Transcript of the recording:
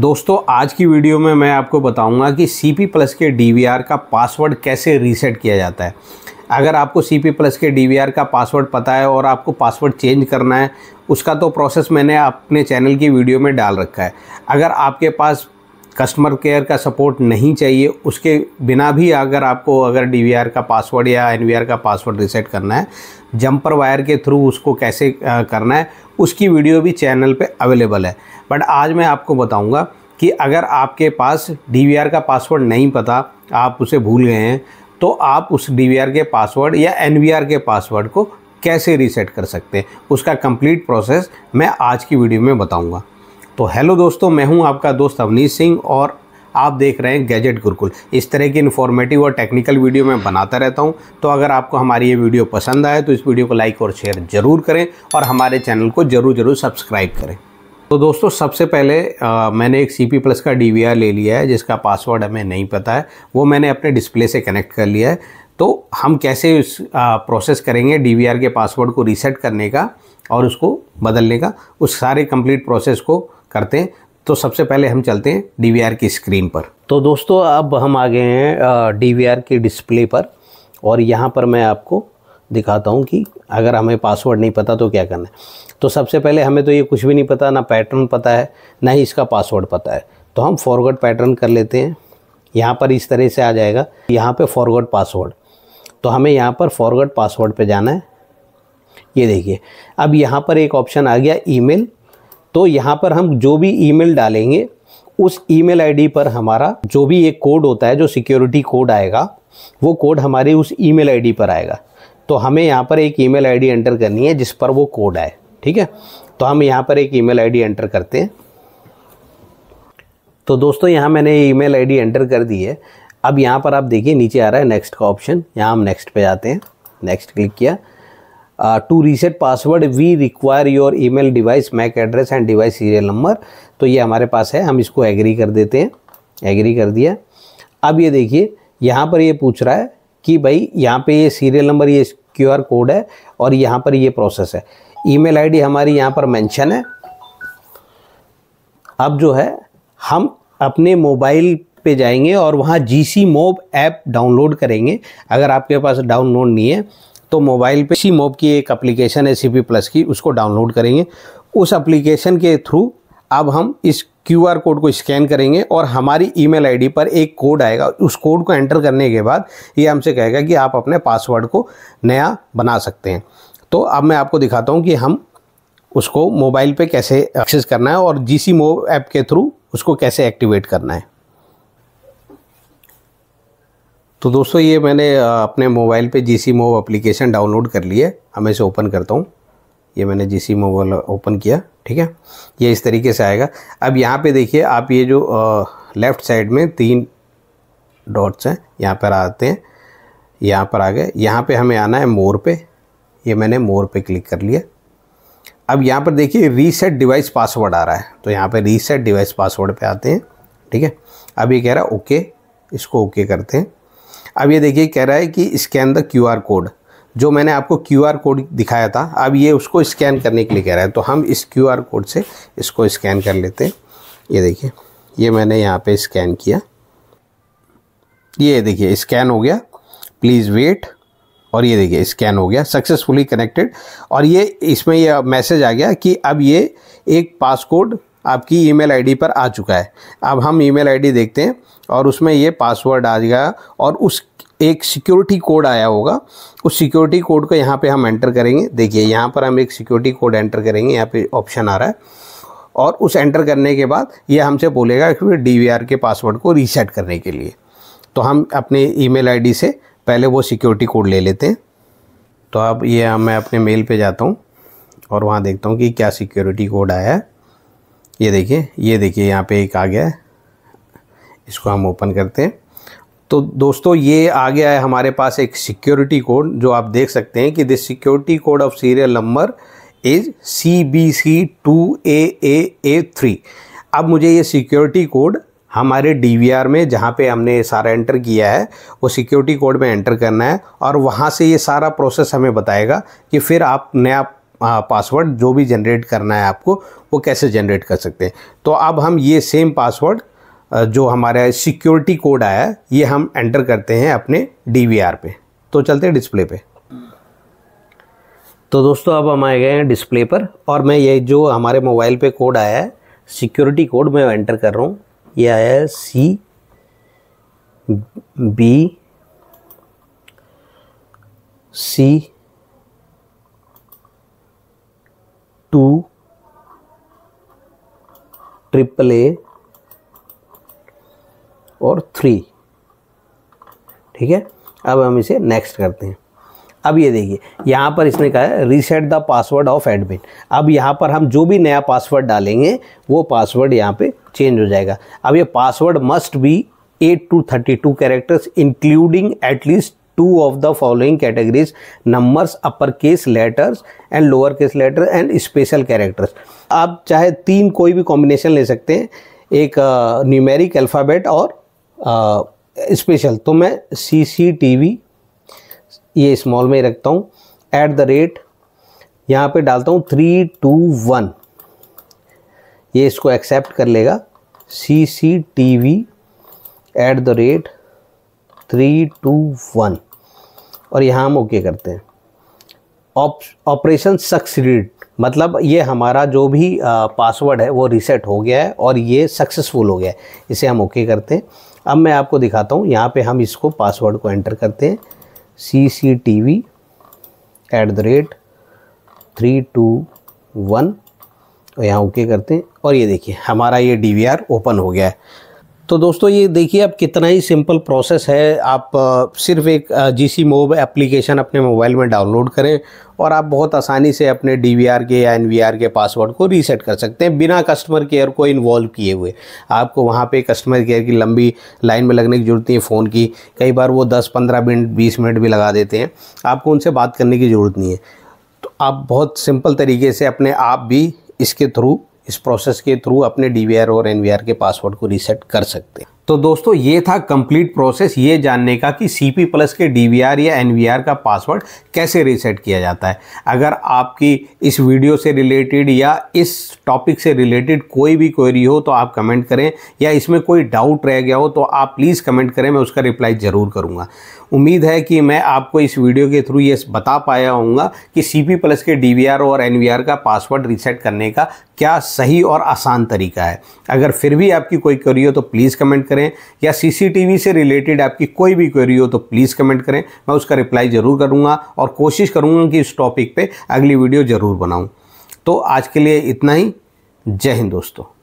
दोस्तों आज की वीडियो में मैं आपको बताऊंगा कि सी पी प्लस के डी का पासवर्ड कैसे रीसेट किया जाता है अगर आपको सी पी प्लस के डी का पासवर्ड पता है और आपको पासवर्ड चेंज करना है उसका तो प्रोसेस मैंने अपने चैनल की वीडियो में डाल रखा है अगर आपके पास कस्टमर केयर का सपोर्ट नहीं चाहिए उसके बिना भी अगर आपको अगर डी का पासवर्ड या एन का पासवर्ड रीसेट करना है जंपर वायर के थ्रू उसको कैसे करना है उसकी वीडियो भी चैनल पे अवेलेबल है बट आज मैं आपको बताऊंगा कि अगर आपके पास डी का पासवर्ड नहीं पता आप उसे भूल गए हैं तो आप उस डी के पासवर्ड या एन के पासवर्ड को कैसे रीसेट कर सकते हैं उसका कंप्लीट प्रोसेस मैं आज की वीडियो में बताऊंगा तो हेलो दोस्तों मैं हूं आपका दोस्त अवनीत सिंह और आप देख रहे हैं गैजेट गुरुकुल इस तरह की इन्फॉर्मेटिव और टेक्निकल वीडियो मैं बनाता रहता हूँ तो अगर आपको हमारी ये वीडियो पसंद आए तो इस वीडियो को लाइक और शेयर ज़रूर करें और हमारे चैनल को ज़रूर ज़रूर सब्सक्राइब करें तो दोस्तों सबसे पहले आ, मैंने एक सी पी प्लस का डी ले लिया है जिसका पासवर्ड हमें नहीं पता है वो मैंने अपने डिस्प्ले से कनेक्ट कर लिया है तो हम कैसे इस आ, प्रोसेस करेंगे डी के पासवर्ड को रीसेट करने का और उसको बदलने का उस सारे कंप्लीट प्रोसेस को करते हैं तो सबसे पहले हम चलते हैं डी की स्क्रीन पर तो दोस्तों अब हम आ गए हैं डी के डिस्प्ले पर और यहाँ पर मैं आपको दिखाता हूँ कि अगर हमें पासवर्ड नहीं पता तो क्या करना है तो सबसे पहले हमें तो ये कुछ भी नहीं पता ना पैटर्न पता है ना ही इसका पासवर्ड पता है तो हम फॉरवर्ड पैटर्न कर लेते हैं यहाँ पर इस तरह से आ जाएगा यहाँ पे फॉरवर्ड पासवर्ड तो हमें यहाँ पर फॉरवर्ड पासवर्ड पे जाना है ये देखिए अब यहाँ पर एक ऑप्शन आ गया ईमेल तो यहाँ पर हम जो भी ईमेल डालेंगे उस ईमेल आईडी पर हमारा जो भी एक कोड होता है जो सिक्योरिटी कोड आएगा वो कोड हमारे उस ईमेल आईडी पर आएगा तो हमें यहाँ पर एक ईमेल आईडी एंटर करनी है जिस पर वो कोड आए ठीक है तो हम यहाँ पर एक ईमेल आईडी एंटर करते हैं तो दोस्तों यहाँ मैंने ईमेल आईडी एंटर कर दी है अब यहाँ पर आप देखिए नीचे आ रहा है नेक्स्ट का ऑप्शन यहाँ हम नेक्स्ट पे जाते हैं नेक्स्ट क्लिक किया to reset password we require your email device MAC address and device serial number तो ये हमारे पास है हम इसको एग्री कर देते हैं एग्री कर दिया अब ये देखिए यहाँ पर ये पूछ रहा है कि भाई यहाँ पे ये सीरियल नंबर ये क्यू कोड है और यहाँ पर ये प्रोसेस है ईमेल आईडी हमारी यहाँ पर मेंशन है अब जो है हम अपने मोबाइल पे जाएंगे और वहाँ G C mob app download करेंगे अगर आपके पास डाउनलोड नहीं है तो मोबाइल पे सी मोब की एक एप्लीकेशन है सी पी प्लस की उसको डाउनलोड करेंगे उस एप्लीकेशन के थ्रू अब हम इस क्यू आर कोड को स्कैन करेंगे और हमारी ईमेल आईडी पर एक कोड आएगा उस कोड को एंटर करने के बाद ये हमसे कहेगा कि आप अपने पासवर्ड को नया बना सकते हैं तो अब मैं आपको दिखाता हूँ कि हम उसको मोबाइल पे कैसे एक्सेस करना है और जी सी मोब ऐप के थ्रू उसको कैसे एक्टिवेट करना है तो दोस्तों ये मैंने अपने मोबाइल पे G C mob application download कर लिया है अब मैं इसे ओपन करता हूँ ये मैंने जी सी मोबाइल ओपन किया ठीक है ये इस तरीके से आएगा अब यहाँ पे देखिए आप ये जो लेफ्ट साइड में तीन डॉट्स हैं यहाँ पर आते हैं यहाँ पर आ गए यहाँ पे हमें आना है मोर पे ये मैंने मोर पे क्लिक कर लिया अब यहाँ पर देखिए रीसेट डिवाइस पासवर्ड आ रहा है तो यहाँ पर रीसेट डिवाइस पासवर्ड पे आते हैं ठीक है अब ये कह रहा है ओके इसको ओके करते हैं अब ये देखिए कह रहा है कि scan the Q R code जो मैंने आपको क्यू आर कोड दिखाया था अब ये उसको स्कैन करने के लिए कह रहा है तो हम इस क्यू आर कोड से इसको स्कैन कर लेते हैं ये देखिए ये मैंने यहाँ पे स्कैन किया ये देखिए स्कैन हो गया प्लीज़ वेट और ये देखिए स्कैन हो गया सक्सेसफुली कनेक्टेड और ये इसमें यह मैसेज आ गया कि अब ये एक पासकोड आपकी ईमेल आईडी पर आ चुका है अब हम ईमेल आईडी देखते हैं और उसमें ये पासवर्ड आ गया और उस एक सिक्योरिटी कोड आया होगा उस सिक्योरिटी कोड को यहाँ पे हम एंटर करेंगे देखिए यहाँ पर हम एक सिक्योरिटी कोड एंटर करेंगे यहाँ पे ऑप्शन आ रहा है और उस एंटर करने के बाद ये हमसे बोलेगा कि डी के पासवर्ड को रीसेट करने के लिए तो हम अपने ईमेल आईडी से पहले वो सिक्योरिटी कोड ले लेते हैं तो अब ये मैं अपने मेल पर जाता हूँ और वहाँ देखता हूँ कि क्या सिक्योरिटी कोड आया है ये देखिए ये देखिए यहाँ पे एक आ गया है इसको हम ओपन करते हैं तो दोस्तों ये आ गया है हमारे पास एक सिक्योरिटी कोड जो आप देख सकते हैं कि this security code of serial number is C B C two A A A three अब मुझे ये सिक्योरिटी कोड हमारे डी में जहाँ पे हमने सारा एंटर किया है वो सिक्योरिटी कोड में एंटर करना है और वहाँ से ये सारा प्रोसेस हमें बताएगा कि फिर आप नया पासवर्ड जो भी जनरेट करना है आपको वो कैसे जनरेट कर सकते हैं तो अब हम ये सेम पासवर्ड जो हमारा सिक्योरिटी कोड आया है ये हम एंटर करते हैं अपने डी पे तो चलते हैं डिस्प्ले पे तो दोस्तों अब हम आए गए हैं डिस्प्ले पर और मैं ये जो हमारे मोबाइल पे कोड आया है सिक्योरिटी कोड मैं एंटर कर रहा हूँ ये आया है C B C two triple A और थ्री ठीक है अब हम इसे नेक्स्ट करते हैं अब ये देखिए यहाँ पर इसने कहा है reset the password of admin अब यहाँ पर हम जो भी नया पासवर्ड डालेंगे वो पासवर्ड यहाँ पे चेंज हो जाएगा अब ये password must be eight to thirty two characters including at least two of the following categories numbers letters letters and case letter and special characters आप चाहे तीन कोई भी कॉम्बिनेशन ले सकते हैं एक न्यूमेरिक अल्फ़ाबेट और स्पेशल तो मैं सी सी टी वी ये स्मॉल में ही रखता हूँ एट द रेट यहाँ पे डालता हूँ थ्री टू वन ये इसको एक्सेप्ट कर लेगा C C T V at the rate three two one और यहाँ हम ओके करते हैं ऑपरेशन सक्सीड मतलब ये हमारा जो भी पासवर्ड है वो रीसेट हो गया है और ये सक्सेसफुल हो गया है इसे हम ओके करते हैं अब मैं आपको दिखाता हूँ यहाँ पे हम इसको पासवर्ड को एंटर करते हैं C C T V at the rate three two one और यहाँ ओके करते हैं और ये देखिए हमारा ये डी वी आर ओपन हो गया है तो दोस्तों ये देखिए अब कितना ही सिंपल प्रोसेस है आप सिर्फ एक जी सी मोब एप्लीकेशन अपने मोबाइल में डाउनलोड करें और आप बहुत आसानी से अपने डी वी आर के या एन वी आर के पासवर्ड को रीसेट कर सकते हैं बिना कस्टमर केयर को इन्वॉल्व किए हुए आपको वहाँ पे कस्टमर केयर की लंबी लाइन में लगने की जरूरत नहीं है फ़ोन की कई बार वो दस पंद्रह मिनट बीस मिनट भी लगा देते हैं आपको उनसे बात करने की ज़रूरत नहीं है तो आप बहुत सिंपल तरीके से अपने आप भी इसके थ्रू इस प्रोसेस के थ्रू अपने डी और एन के पासवर्ड को रीसेट कर सकते हैं तो दोस्तों ये था कंप्लीट प्रोसेस ये जानने का कि सी पी प्लस के डी या एन का पासवर्ड कैसे रीसेट किया जाता है अगर आपकी इस वीडियो से रिलेटेड या इस टॉपिक से रिलेटेड कोई भी क्वेरी हो तो आप कमेंट करें या इसमें कोई डाउट रह गया हो तो आप प्लीज़ कमेंट करें मैं उसका रिप्लाई ज़रूर करूँगा उम्मीद है कि मैं आपको इस वीडियो के थ्रू ये बता पाया हूँ कि सी पी प्लस के डी और एन का पासवर्ड रीसेट करने का क्या सही और आसान तरीका है अगर फिर भी आपकी कोई क्वेरी हो तो प्लीज़ कमेंट करें या सीसीटीवी से रिलेटेड आपकी कोई भी क्वेरी हो तो प्लीज़ कमेंट करें मैं उसका रिप्लाई ज़रूर करूँगा और कोशिश करूँगा कि इस टॉपिक पर अगली वीडियो ज़रूर बनाऊँ तो आज के लिए इतना ही जय हिंद दोस्तों